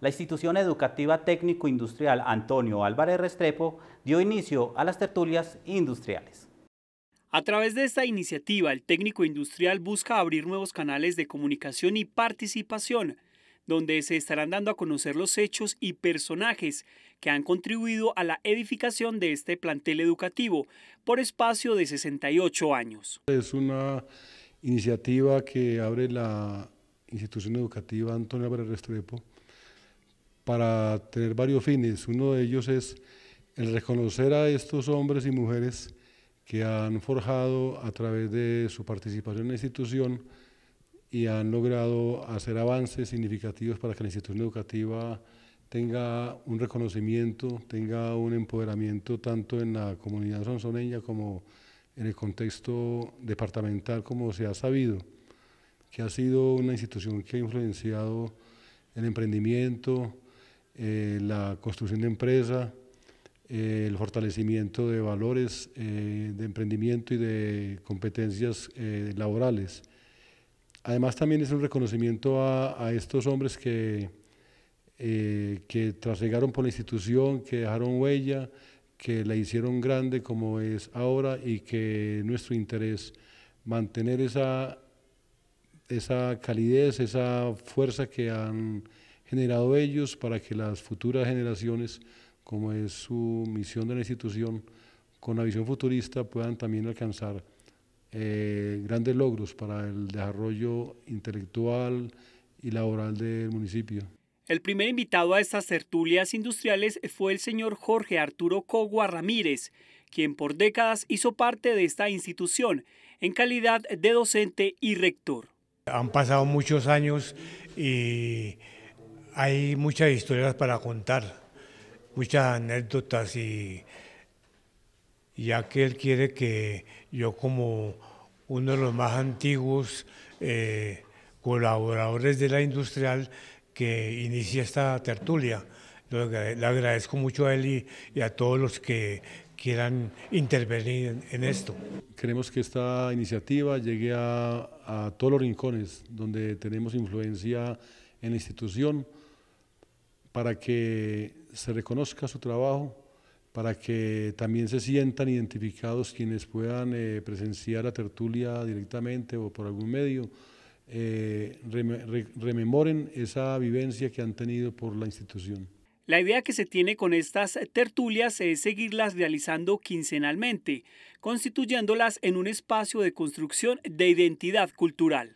la institución educativa técnico-industrial Antonio Álvarez Restrepo dio inicio a las tertulias industriales. A través de esta iniciativa, el técnico industrial busca abrir nuevos canales de comunicación y participación, donde se estarán dando a conocer los hechos y personajes que han contribuido a la edificación de este plantel educativo por espacio de 68 años. Es una iniciativa que abre la institución educativa Antonio Álvarez Restrepo, para tener varios fines. Uno de ellos es el reconocer a estos hombres y mujeres que han forjado a través de su participación en la institución y han logrado hacer avances significativos para que la institución educativa tenga un reconocimiento, tenga un empoderamiento tanto en la comunidad sonsoneña como en el contexto departamental, como se ha sabido, que ha sido una institución que ha influenciado el emprendimiento, eh, la construcción de empresa, eh, el fortalecimiento de valores eh, de emprendimiento y de competencias laborales. Además también es un reconocimiento a, estos hombres que, que llegaron por la institución, que dejaron huella, que la hicieron grande como es ahora y que nuestro interés mantener esa, esa calidez, esa fuerza que han generado ellos para que las futuras generaciones, como es su misión de la institución, con la visión futurista puedan también alcanzar eh, grandes logros para el desarrollo intelectual y laboral del municipio. El primer invitado a estas tertulias industriales fue el señor Jorge Arturo Cogua Ramírez, quien por décadas hizo parte de esta institución en calidad de docente y rector. Han pasado muchos años y hay muchas historias para contar, muchas anécdotas y, ya que él quiere que yo como uno de los más antiguos eh, colaboradores de la industrial que inicie esta tertulia. Le agradezco mucho a él y, a todos los que quieran intervenir en, esto. Queremos que esta iniciativa llegue a, a todos los rincones donde tenemos influencia en la institución para que se reconozca su trabajo, para que también se sientan identificados quienes puedan eh, presenciar la tertulia directamente o por algún medio, eh, rememoren esa vivencia que han tenido por la institución. La idea que se tiene con estas tertulias es seguirlas realizando quincenalmente, constituyéndolas en un espacio de construcción de identidad cultural.